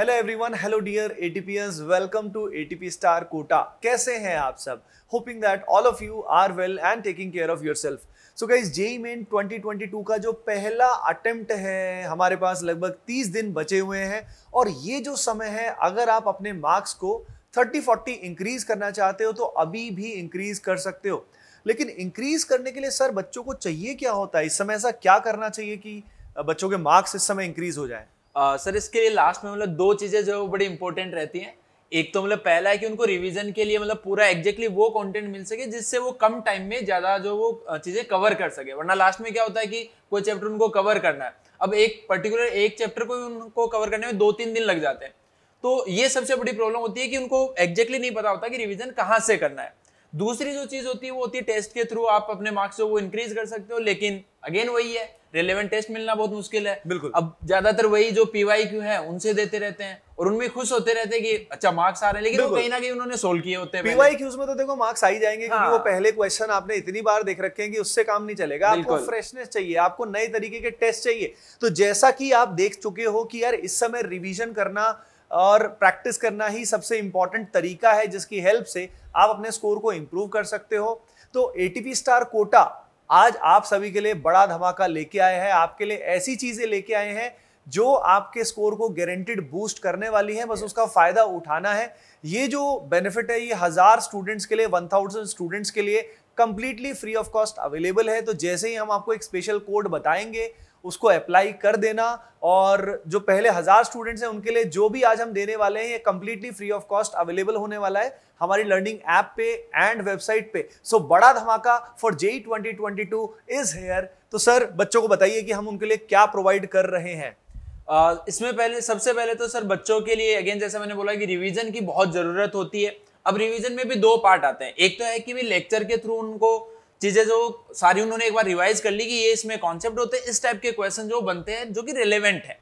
Hello everyone hello dear ATPs welcome to ATP star Kota कैसे हैं आप सब hoping that all of you are well and taking care of yourself so guys JEE main 2022 का जो पहला attempt है हमारे पास लगभग 30 दिन बचे हुए हैं और ये जो समय है अगर आप अपने मार्क्स को 30-40 इंक्रीज करना चाहते हो तो अभी भी इंक्रीज कर सकते हो लेकिन इंक्रीज करने के लिए सर बच्चों को चाहिए क्या होता है इस समय ऐसा क्या करना चाहिए कि बच्चों के मार्क्स इस समय इंक्रीज हो जाए सर इसके लिए लास्ट में मतलब दो चीज़ें जो बड़ी इंपॉर्टेंट रहती हैं एक तो मतलब पहला है कि उनको रिवीजन के लिए मतलब पूरा एग्जैक्टली वो कंटेंट मिल सके जिससे वो कम टाइम में ज़्यादा जो वो चीज़ें कवर कर सके वरना लास्ट में क्या होता है कि कोई चैप्टर उनको कवर करना है अब एक पर्टिकुलर एक चैप्टर को उनको कवर करने में दो तीन दिन लग जाते हैं तो ये सबसे बड़ी प्रॉब्लम होती है कि उनको एग्जैक्टली नहीं पता होता कि रिविजन कहाँ से करना है दूसरी जो चीज होती है वो होती है टेस्ट के थ्रू आप अपने मार्क्स को इंक्रीज कर सकते हो लेकिन अगेन वही है रिलेवेंट टेस्ट मिलना बहुत मुश्किल है बिल्कुल अब ज्यादातर वही जो पीवाई क्यू है उनसे देते रहते हैं और उनमें खुश होते रहते हैं कि अच्छा मार्क्स आ रहे हैं लेकिन कहीं ना कहीं उन्होंने सोल्व किए होते हैं पीवाई क्यूज में तो देखो मार्क्स आ ही जाएंगे हाँ। क्योंकि वो हाँ। पहले क्वेश्चन आपने इतनी बार देख रखे हैं कि उससे काम नहीं चलेगा आपको फ्रेशनेस चाहिए आपको नए तरीके के टेस्ट चाहिए तो जैसा कि आप देख चुके हो कि यार इस समय रिविजन करना और प्रैक्टिस करना ही सबसे इम्पॉर्टेंट तरीका है जिसकी हेल्प से आप अपने स्कोर को इम्प्रूव कर सकते हो तो ए स्टार कोटा आज आप सभी के लिए बड़ा धमाका लेके आए हैं आपके लिए ऐसी चीज़ें लेके आए हैं जो आपके स्कोर को गारंटेड बूस्ट करने वाली है बस उसका फायदा उठाना है ये जो बेनिफिट है ये हजार स्टूडेंट्स के लिए वन थाउजेंड स्टूडेंट्स के लिए completely free of cost available है तो जैसे ही हम आपको एक स्पेशल कोड बताएंगे उसको अप्लाई कर देना और जो पहले हज़ार स्टूडेंट्स हैं उनके लिए जो भी आज हम देने वाले हैं ये completely free of cost available होने वाला है हमारी लर्निंग ऐप पे एंड वेबसाइट पे सो so, बड़ा धमाका for JEE twenty twenty two is here तो सर बच्चों को बताइए कि हम उनके लिए क्या प्रोवाइड कर रहे हैं इसमें पहले सबसे पहले तो सर बच्चों के लिए अगेन जैसे मैंने बोला कि रिवीजन की बहुत ज़रूरत होती है अब रिवीजन में भी दो पार्ट आते हैं एक तो है कि भाई लेक्चर के थ्रू उनको चीजें जो सारी उन्होंने एक बार रिवाइज कर ली कि ये इसमें कॉन्सेप्ट होते हैं इस टाइप के क्वेश्चन जो बनते हैं जो कि रेलेवेंट है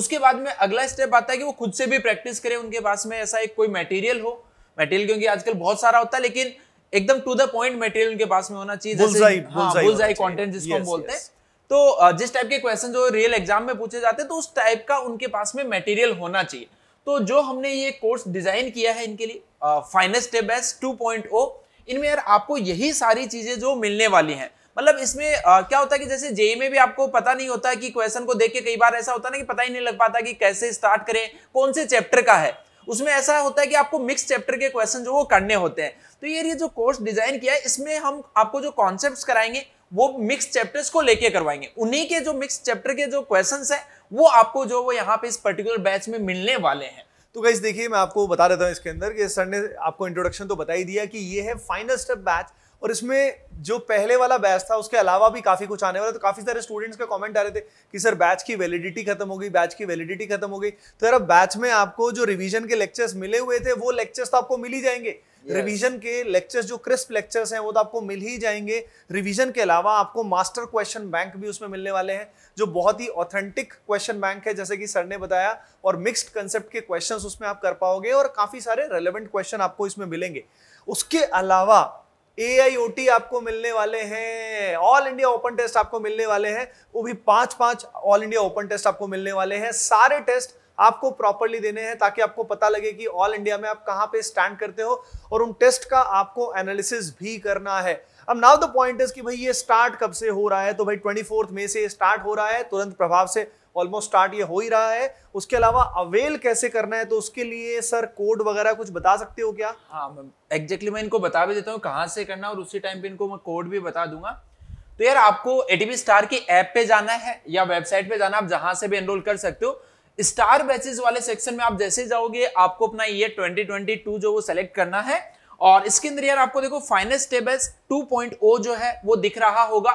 उसके बाद में अगला स्टेप आता है कि वो खुद से भी प्रैक्टिस करें उनके पास में ऐसा एक कोई मटेरियल हो मटेरियल क्योंकि आजकल बहुत सारा होता है लेकिन एकदम टू द पॉइंट मटेरियल उनके पास में होना चाहिए जैसे हाँ, जिसको हम बोलते हैं तो जिस टाइप के क्वेश्चन जो रियल एग्जाम में पूछे जाते हैं तो उस टाइप का उनके पास में मटेरियल होना चाहिए तो जो हमने ये कोर्स डिजाइन किया है इनके लिए finest S two point O इनमें यार आपको यही सारी चीज़ें जो मिलने वाली हैं मतलब इसमें आ, क्या होता है कि जैसे जेई e में भी आपको पता नहीं होता कि क्वेश्चन को देख के कई बार ऐसा होता है ना कि पता ही नहीं लग पाता कि कैसे स्टार्ट करें कौन से चैप्टर का है उसमें ऐसा होता है कि आपको मिक्स चैप्टर के क्वेश्चन जो वो करने होते हैं तो ये ये जो कोर्स डिजाइन किया है इसमें हम आपको जो कॉन्सेप्ट कराएंगे वो मिक्स चैप्टर्स को लेके करवाएंगे उन्हीं के जो मिक्स चैप्टर के जो क्वेश्चन है वो आपको जो वो यहाँ पे इस पर्टिकुलर बैच में मिलने वाले हैं तो गाइज देखिए मैं आपको बता देता हूँ इसके अंदर कि सर ने आपको इंट्रोडक्शन तो बता ही दिया कि ये है फाइनल स्टेप बैच और इसमें जो पहले वाला बैच था उसके अलावा भी काफ़ी कुछ आने वाला तो काफ़ी सारे स्टूडेंट्स का कमेंट आ रहे थे कि सर बैच की वैलिडिटी खत्म हो गई बैच की वैलिडिटी खत्म हो गई तो यार बैच में आपको जो रिवीजन के लेक्चर्स मिले हुए थे वो लेक्चर्स तो आपको मिल ही जाएंगे रिवीजन के लेक्चर्स जो क्रिस्प लेक्चर्स हैं वो तो आपको मिल ही जाएंगे रिवीजन के अलावा आपको मास्टर क्वेश्चन बैंक भी उसमें मिलने वाले हैं जो बहुत ही ऑथेंटिक क्वेश्चन बैंक है जैसे कि सर ने बताया और मिक्स्ड कंसेप्ट के क्वेश्चंस उसमें आप कर पाओगे और काफ़ी सारे रेलिवेंट क्वेश्चन आपको इसमें मिलेंगे उसके अलावा ए आपको मिलने वाले हैं ऑल इंडिया ओपन टेस्ट आपको मिलने वाले हैं वो भी पांच पांच ऑल इंडिया ओपन टेस्ट आपको मिलने वाले हैं सारे टेस्ट आपको प्रॉपरली देने हैं ताकि आपको पता लगे कि ऑल इंडिया में आप कहाँ पे स्टैंड करते हो और उन टेस्ट का आपको एनालिसिस भी करना है अब नाउ द पॉइंट इज कि भाई ये स्टार्ट कब से हो रहा है तो भाई ट्वेंटी मई से स्टार्ट हो रहा है तुरंत प्रभाव से ऑलमोस्ट स्टार्ट ये हो ही रहा है उसके अलावा अवेल कैसे करना है तो उसके लिए सर कोड वगैरह कुछ बता सकते हो क्या हाँ एग्जैक्टली मैं इनको बता भी देता हूँ कहाँ से करना और उसी टाइम पे इनको मैं कोड भी बता दूंगा तो यार आपको एटीपी स्टार की ऐप पे जाना है या वेबसाइट पे जाना आप जहां से भी एनरोल कर सकते हो स्टार बैचेस वाले सेक्शन में आप जैसे जाओगे आपको अपना ये 2022 जो वो सेलेक्ट करना है और इसके अंदर यार आपको देखो फाइनेस्ट टेबल्स 2.0 जो है वो दिख रहा होगा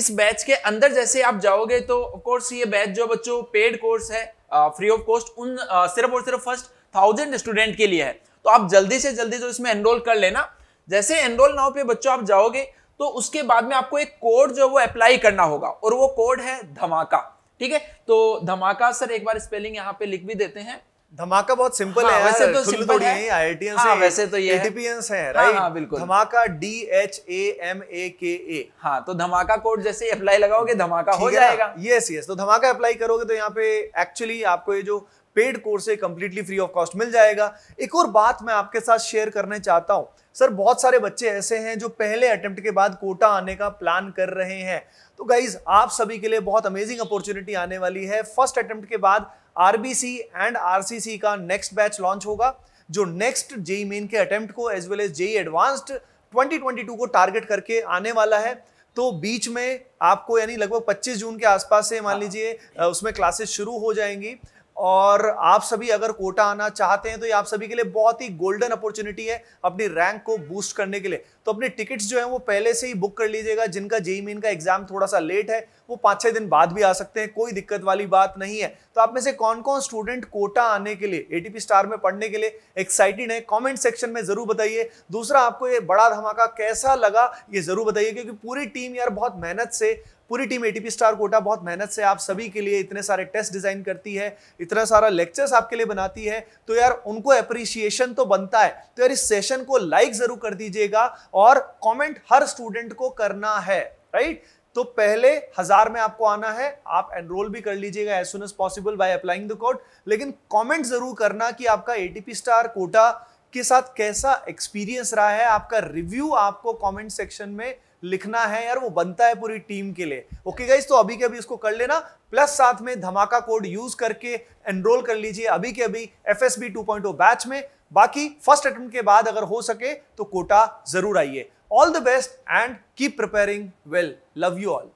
इस बैच के अंदर जैसे आप जाओगे तो कोर्स ये बैच जो बच्चों पेड कोर्स है फ्री ऑफ कॉस्ट उन आ, सिर्फ और सिर्फ फर्स्ट थाउजेंड स्टूडेंट के लिए है तो आप जल्दी से जल्दी जो इसमें एनरोल कर लेना जैसे एनरोल नाउ पे बच्चों आप जाओगे तो उसके बाद में आपको एक कोड जो वो अप्लाई करना होगा और वो कोड है धमाका ठीक है तो धमाका सर एक बार स्पेलिंग यहाँ पे लिख भी देते हैं धमाका बहुत सिंपल हाँ, है वैसे तो सिंपल है आई टी है वैसे तो ये है हैं, हाँ, हाँ, बिल्कुल धमाका D H A M A K A हाँ तो धमाका कोड जैसे अप्लाई लगाओगे धमाका हो जाएगा यस यस तो धमाका अप्लाई करोगे तो यहाँ पे एक्चुअली आपको ये जो पेड कोर्स है कंप्लीटली फ्री ऑफ कॉस्ट मिल जाएगा एक और बात मैं आपके साथ शेयर करने चाहता हूँ सर बहुत सारे बच्चे ऐसे हैं जो पहले अटेम्प्ट के बाद कोटा आने का प्लान कर रहे हैं तो गाइज आप सभी के लिए बहुत अमेजिंग अपॉर्चुनिटी आने वाली है फर्स्ट अटेम्प्ट के बाद आरबीसी एंड आरसीसी का नेक्स्ट बैच लॉन्च होगा जो नेक्स्ट जेई मेन के अटेम्प्ट को as well as JEE advanced 2022 को टारगेट करके आने वाला है तो बीच में आपको यानी लगभग 25 जून के आसपास से मान लीजिए उसमें क्लासेस शुरू हो जाएंगी और आप सभी अगर कोटा आना चाहते हैं तो ये आप सभी के लिए बहुत ही गोल्डन अपॉर्चुनिटी है अपनी रैंक को बूस्ट करने के लिए तो अपनी टिकट्स जो है वो पहले से ही बुक कर लीजिएगा जिनका JEE main e e e का एग्जाम थोड़ा सा लेट है वो पाँच छः दिन बाद भी आ सकते हैं कोई दिक्कत वाली बात नहीं है तो आप में से कौन कौन स्टूडेंट कोटा आने के लिए ए स्टार में पढ़ने के लिए एक्साइटेड है कॉमेंट सेक्शन में जरूर बताइए दूसरा आपको ये बड़ा धमाका कैसा लगा ये जरूर बताइए क्योंकि पूरी टीम यार बहुत मेहनत से पूरी टीम एटीपी स्टार कोटा बहुत मेहनत से आप सभी के लिए इतने सारे टेस्ट डिजाइन करती है इतना सारा लेक्चर्स आपके लिए बनाती है तो यार उनको अप्रिसिएशन तो बनता है तो यार इस सेशन को लाइक जरूर कर दीजिएगा और कॉमेंट हर स्टूडेंट को करना है राइट तो पहले हजार में आपको आना है आप एनरोल भी कर लीजिएगा as soon as possible by applying the code लेकिन कमेंट जरूर करना कि आपका एटीपी स्टार कोटा के साथ कैसा एक्सपीरियंस रहा है आपका रिव्यू आपको कमेंट सेक्शन में लिखना है यार वो बनता है पूरी टीम के लिए ओके गाइज तो अभी के अभी इसको कर लेना प्लस साथ में धमाका कोड यूज करके एनरोल कर लीजिए अभी के अभी F S B two point batch में बाकी फर्स्ट अटेम्प्ट के बाद अगर हो सके तो कोटा जरूर आइए all the best and keep preparing well love you all